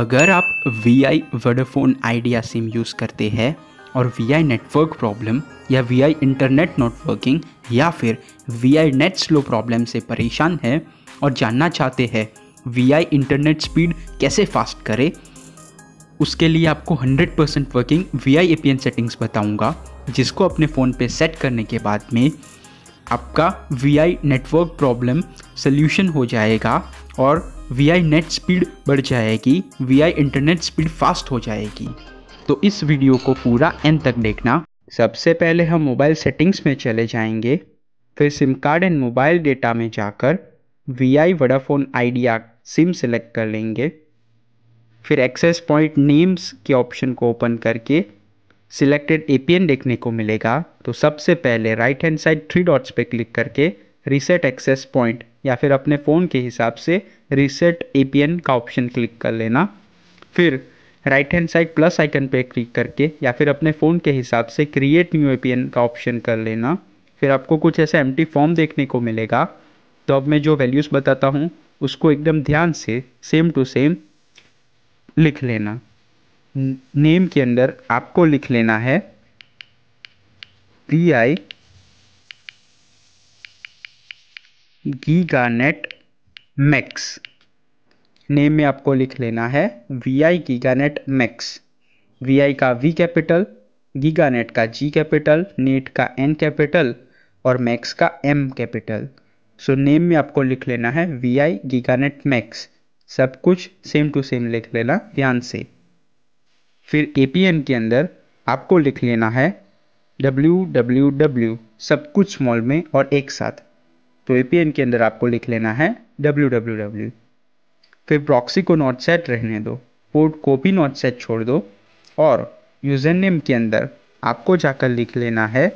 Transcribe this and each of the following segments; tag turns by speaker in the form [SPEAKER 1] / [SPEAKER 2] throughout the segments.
[SPEAKER 1] अगर आप V I Vodafone Idea SIM use करते हैं और वी आई नेटवर्क प्रॉब्लम या वी आई इंटरनेट नेटवर्किंग या फिर V I net slow problem से परेशान हैं और जानना चाहते हैं वी आई इंटरनेट स्पीड कैसे फास्ट करें उसके लिए आपको 100% percent working V I A P N settings बताऊँगा जिसको अपने फ़ोन पे सेट करने के बाद में आपका V I network problem solution हो जाएगा और वी नेट स्पीड बढ़ जाएगी वी इंटरनेट स्पीड फास्ट हो जाएगी तो इस वीडियो को पूरा एंड तक देखना सबसे पहले हम मोबाइल सेटिंग्स में चले जाएंगे फिर SIM card and mobile data में जाकर V I Vodafone Idea SIM select कर लेंगे फिर एक्सेस पॉइंट नेम्स के ऑप्शन को ओपन करके सिलेक्टेड एन देखने को मिलेगा तो सबसे पहले right hand side three dots पे क्लिक करके रिसेट एक्सेस पॉइंट या फिर अपने फ़ोन के हिसाब से रीसेट ए का ऑप्शन क्लिक कर लेना फिर right hand side plus icon पे क्लिक करके या फिर अपने फ़ोन के हिसाब से क्रिएट न्यू ए का ऑप्शन कर लेना फिर आपको कुछ ऐसा एम फॉर्म देखने को मिलेगा तो अब मैं जो वैल्यूज़ बताता हूँ उसको एकदम ध्यान से सेम टू सेम लिख लेना नेम के अंदर आपको लिख लेना है P I Giganet max name में आपको लिख लेना है V I Giganet max V I का वी कैपिटल गीगानेट का जी कैपिटल नेट का एन कैपिटल और मैक्स का एम कैपिटल सो नेम में आपको लिख लेना है वी आई गीगानेट मैक्स सब कुछ सेम टू सेम लिख लेना ध्यान से फिर ए पी एन के अंदर आपको लिख लेना है डब्ल्यू डब्ल्यू डब्ल्यू सब कुछ स्मॉल में और एक साथ तो ए के अंदर आपको लिख लेना है डब्ल्यू फिर प्रॉक्सी को नॉट सेट रहने दो पोर्ट को भी नॉट सेट छोड़ दो और यूज़र नेम के अंदर आपको जाकर लिख लेना है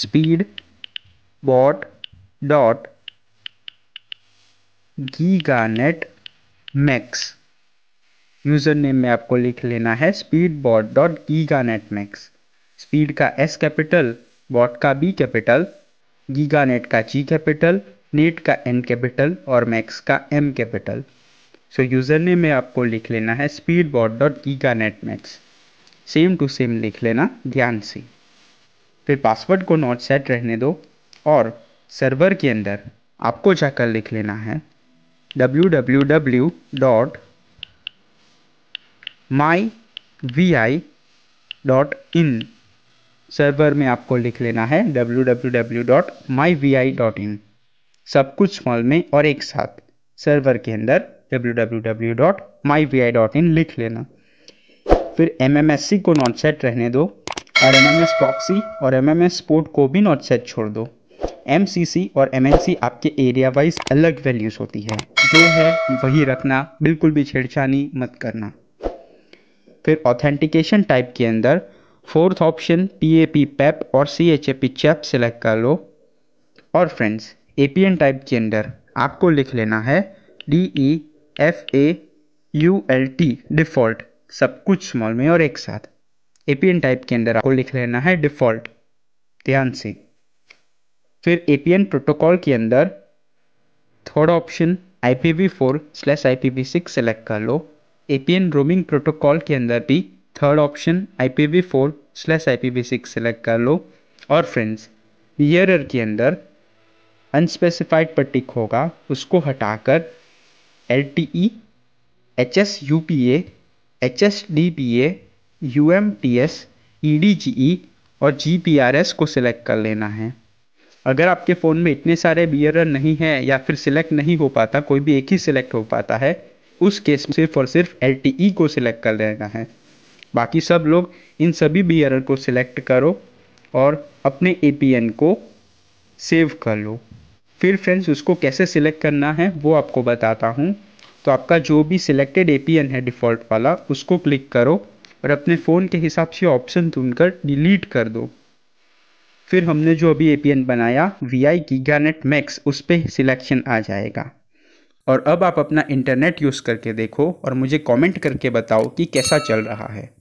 [SPEAKER 1] speed bot dot net max user name में आपको लिख लेना है speed bot dot net max speed का एस कैपिटल बॉट का बी कैपिटल गीगा नेट का जी कैपिटल नेट का एन कैपिटल और मैक्स का M capital so user name में आपको लिख लेना है speed bot dot giga net max same to same लिख लेना ध्यान से फिर पासवर्ड को नॉट सेट रहने दो और सर्वर के अंदर आपको जाकर लिख लेना है W W W dot my V I dot in server में आपको लिख लेना है www.myvi.in सब कुछ स्मॉल में और एक साथ सर्वर के अंदर www.myvi.in लिख लेना फिर MMSC को नॉट सेट रहने दो और MMS प्रॉक्सी और MMS पोर्ट को भी नॉट सेट छोड़ दो MCC और MNC आपके एरिया वाइज अलग वैल्यूज होती है जो है वही रखना बिल्कुल भी छेड़छानी मत करना फिर ऑथेंटिकेशन टाइप के अंदर fourth option P A P PAP और C H A P CHAP select कर लो और फ्रेंड्स एपीएन टाइप के अंदर आपको लिख लेना है D E F A U L T default सब कुछ स्मॉल में और एक साथ एपीएन टाइप के अंदर आपको लिख लेना है डिफ़ॉल्ट ध्यान से फिर एपीएन प्रोटोकॉल के अंदर third option I P V four slash I P V six select कर लो A P N roaming protocol के अंदर भी third option I P V four slash I P V six select कर लो और फ्रेंड्स ईयरर के अंदर अनस्पेसिफाइड पट्टिक होगा उसको हटाकर L T E H S U P A H S D P A U M T S E D G E और G P R S को सिलेक्ट कर लेना है अगर आपके फ़ोन में इतने सारे बियर नहीं है या फिर सिलेक्ट नहीं हो पाता कोई भी एक ही सिलेक्ट हो पाता है उस केस में सिर्फ और सिर्फ एल टी ई को सिलेक्ट कर लेना है बाकी सब लोग इन सभी बियर को सिलेक्ट करो और अपने ए को सेव कर लो फिर फ्रेंड्स उसको कैसे सिलेक्ट करना है वो आपको बताता हूँ तो आपका जो भी सिलेक्टेड ए है डिफ़ॉल्ट वाला उसको क्लिक करो और अपने फ़ोन के हिसाब से ऑप्शन चुनकर डिलीट कर दो फिर हमने जो अभी ए बनाया वी आई गीगानेट मैक्स उस पर सिलेक्शन आ जाएगा और अब आप अपना इंटरनेट यूज़ करके देखो और मुझे कमेंट करके बताओ कि कैसा चल रहा है